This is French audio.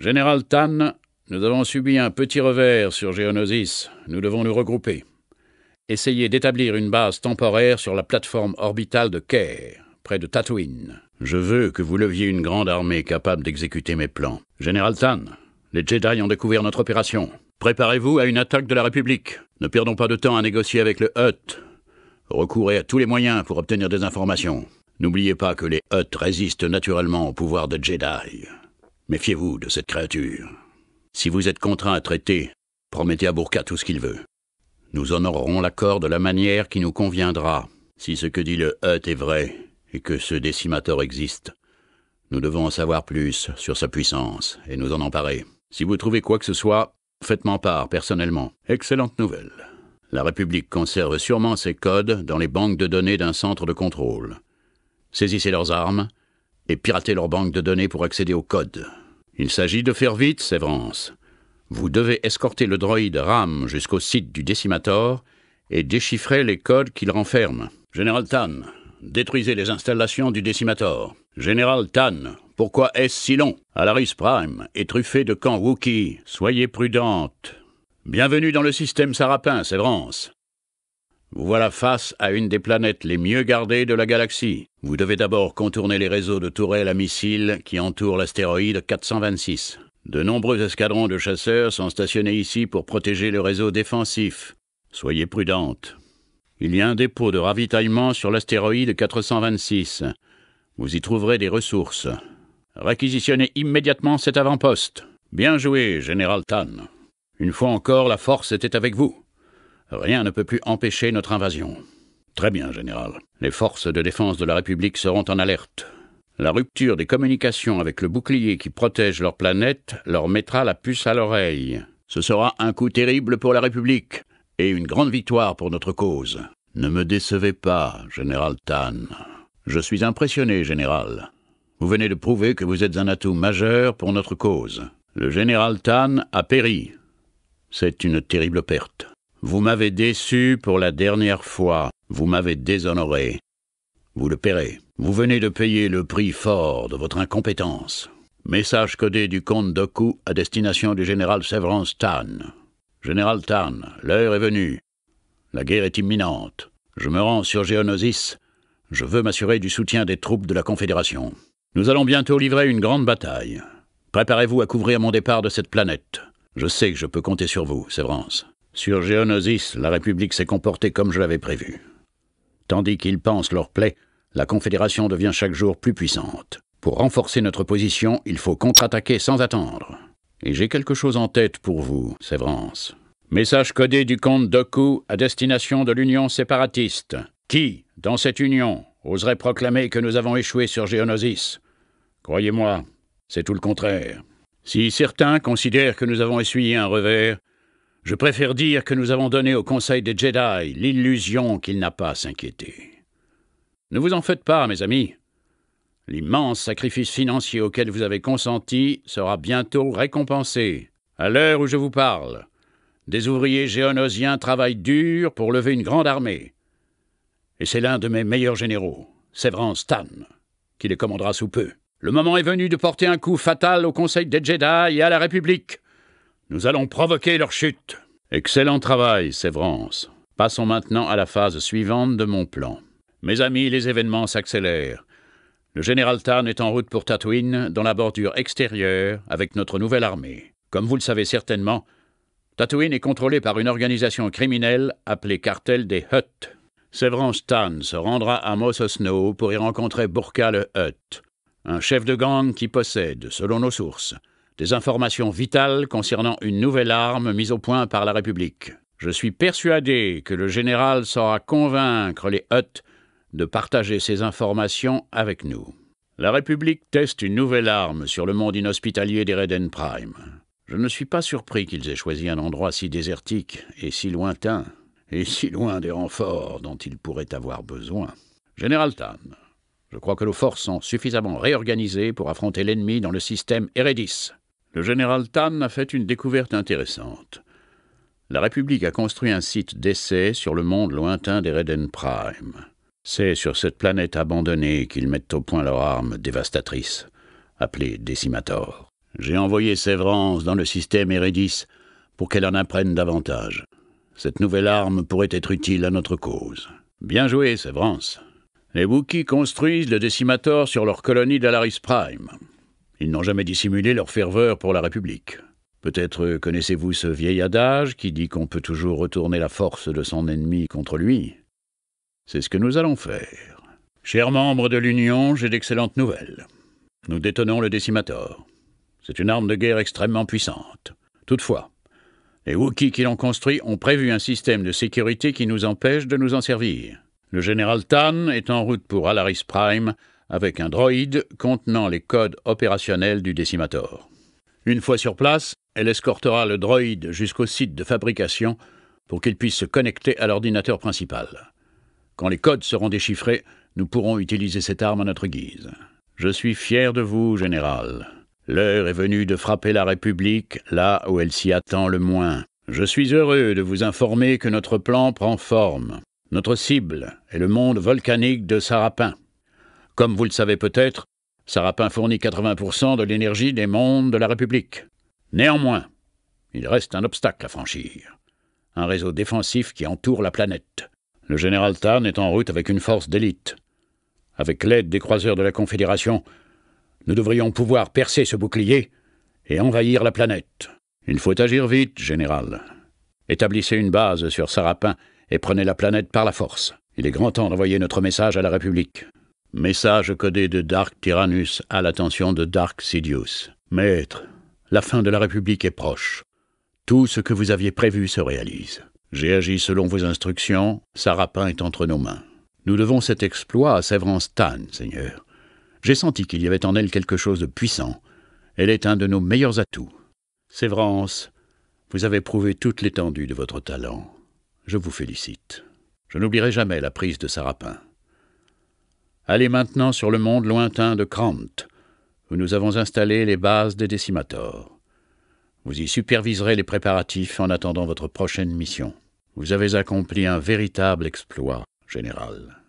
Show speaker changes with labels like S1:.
S1: Général Tan, nous avons subi un petit revers sur Géonosis. Nous devons nous regrouper. Essayez d'établir une base temporaire sur la plateforme orbitale de Kerr, près de Tatooine. Je veux que vous leviez une grande armée capable d'exécuter mes plans. Général Tan, les Jedi ont découvert notre opération. Préparez-vous à une attaque de la République. Ne perdons pas de temps à négocier avec le Hut. Recourez à tous les moyens pour obtenir des informations. N'oubliez pas que les Hutt résistent naturellement au pouvoir de Jedi. Méfiez-vous de cette créature. Si vous êtes contraint à traiter, promettez à Bourka tout ce qu'il veut. Nous honorerons l'accord de la manière qui nous conviendra. Si ce que dit le Hutt est vrai, et que ce décimateur existe, nous devons en savoir plus sur sa puissance, et nous en emparer. Si vous trouvez quoi que ce soit, faites-m'en part personnellement. Excellente nouvelle. La République conserve sûrement ses codes dans les banques de données d'un centre de contrôle. Saisissez leurs armes et piratez leurs banques de données pour accéder aux codes. Il s'agit de faire vite, Sévrance. Vous devez escorter le droïde RAM jusqu'au site du décimator et déchiffrer les codes qu'il renferme. Général Tan, détruisez les installations du décimator. Général Tan, pourquoi est-ce si long Alaris Prime est truffé de camp Wookie. Soyez prudente. Bienvenue dans le système Sarapin, Sévrance. Vous voilà face à une des planètes les mieux gardées de la galaxie. Vous devez d'abord contourner les réseaux de tourelles à missiles qui entourent l'astéroïde 426. De nombreux escadrons de chasseurs sont stationnés ici pour protéger le réseau défensif. Soyez prudente. Il y a un dépôt de ravitaillement sur l'astéroïde 426. Vous y trouverez des ressources. Réquisitionnez immédiatement cet avant-poste. Bien joué, Général Tan. Une fois encore, la force était avec vous. Rien ne peut plus empêcher notre invasion. Très bien, général. Les forces de défense de la République seront en alerte. La rupture des communications avec le bouclier qui protège leur planète leur mettra la puce à l'oreille. Ce sera un coup terrible pour la République et une grande victoire pour notre cause. Ne me décevez pas, général Tan. Je suis impressionné, général. Vous venez de prouver que vous êtes un atout majeur pour notre cause. Le général Tan a péri. C'est une terrible perte. Vous m'avez déçu pour la dernière fois, vous m'avez déshonoré. Vous le paierez. Vous venez de payer le prix fort de votre incompétence. Message codé du comte Doku à destination du général Severance Tan. Général Tan, l'heure est venue. La guerre est imminente. Je me rends sur Géonosis. Je veux m'assurer du soutien des troupes de la Confédération. Nous allons bientôt livrer une grande bataille. Préparez-vous à couvrir mon départ de cette planète. Je sais que je peux compter sur vous, Severance. Sur Géonosis, la République s'est comportée comme je l'avais prévu. Tandis qu'ils pensent leur plaie, la Confédération devient chaque jour plus puissante. Pour renforcer notre position, il faut contre-attaquer sans attendre. Et j'ai quelque chose en tête pour vous, Sévrance. Message codé du comte Doku à destination de l'Union séparatiste. Qui, dans cette Union, oserait proclamer que nous avons échoué sur Géonosis Croyez-moi, c'est tout le contraire. Si certains considèrent que nous avons essuyé un revers, je préfère dire que nous avons donné au Conseil des Jedi l'illusion qu'il n'a pas à s'inquiéter. Ne vous en faites pas, mes amis. L'immense sacrifice financier auquel vous avez consenti sera bientôt récompensé. À l'heure où je vous parle, des ouvriers géonosiens travaillent dur pour lever une grande armée. Et c'est l'un de mes meilleurs généraux, Severan Stan, qui les commandera sous peu. Le moment est venu de porter un coup fatal au Conseil des Jedi et à la République. Nous allons provoquer leur chute. Excellent travail, Sévrance. Passons maintenant à la phase suivante de mon plan. Mes amis, les événements s'accélèrent. Le général Tarn est en route pour Tatooine, dans la bordure extérieure, avec notre nouvelle armée. Comme vous le savez certainement, Tatooine est contrôlé par une organisation criminelle appelée Cartel des Hutt. Severance Tan se rendra à Mossosnow Snow pour y rencontrer Burka le Hutt, un chef de gang qui possède, selon nos sources, des informations vitales concernant une nouvelle arme mise au point par la République. Je suis persuadé que le général saura convaincre les Hutt de partager ces informations avec nous. La République teste une nouvelle arme sur le monde inhospitalier des Reden Prime. Je ne suis pas surpris qu'ils aient choisi un endroit si désertique et si lointain, et si loin des renforts dont ils pourraient avoir besoin. Général Tan, je crois que nos forces sont suffisamment réorganisées pour affronter l'ennemi dans le système Eredis le général Tan a fait une découverte intéressante. La République a construit un site d'essai sur le monde lointain des Reden Prime. C'est sur cette planète abandonnée qu'ils mettent au point leur arme dévastatrice, appelée Decimator. J'ai envoyé Sévrance dans le système Eredis pour qu'elle en apprenne davantage. Cette nouvelle arme pourrait être utile à notre cause. Bien joué, Sévrance. Les Wookie construisent le Décimator sur leur colonie d'Alaris Prime. Ils n'ont jamais dissimulé leur ferveur pour la République. Peut-être connaissez-vous ce vieil adage qui dit qu'on peut toujours retourner la force de son ennemi contre lui. C'est ce que nous allons faire. Chers membres de l'Union, j'ai d'excellentes nouvelles. Nous détenons le décimator. C'est une arme de guerre extrêmement puissante. Toutefois, les Wookiees qui l'ont construit ont prévu un système de sécurité qui nous empêche de nous en servir. Le général Tan est en route pour Alaris Prime avec un droïde contenant les codes opérationnels du décimator. Une fois sur place, elle escortera le droïde jusqu'au site de fabrication pour qu'il puisse se connecter à l'ordinateur principal. Quand les codes seront déchiffrés, nous pourrons utiliser cette arme à notre guise. Je suis fier de vous, général. L'heure est venue de frapper la République là où elle s'y attend le moins. Je suis heureux de vous informer que notre plan prend forme. Notre cible est le monde volcanique de Sarapin. Comme vous le savez peut-être, Sarapin fournit 80% de l'énergie des mondes de la République. Néanmoins, il reste un obstacle à franchir. Un réseau défensif qui entoure la planète. Le général Tarn est en route avec une force d'élite. Avec l'aide des croiseurs de la Confédération, nous devrions pouvoir percer ce bouclier et envahir la planète. Il faut agir vite, général. Établissez une base sur Sarapin et prenez la planète par la force. Il est grand temps d'envoyer notre message à la République. Message codé de Dark Tyrannus à l'attention de Dark Sidious. Maître, la fin de la République est proche. Tout ce que vous aviez prévu se réalise. J'ai agi selon vos instructions, Sarapin est entre nos mains. Nous devons cet exploit à Séverance Tan, Seigneur. J'ai senti qu'il y avait en elle quelque chose de puissant. Elle est un de nos meilleurs atouts. Sévrance, vous avez prouvé toute l'étendue de votre talent. Je vous félicite. Je n'oublierai jamais la prise de Sarapin. Allez maintenant sur le monde lointain de Krant, où nous avons installé les bases des décimators. Vous y superviserez les préparatifs en attendant votre prochaine mission. Vous avez accompli un véritable exploit, général.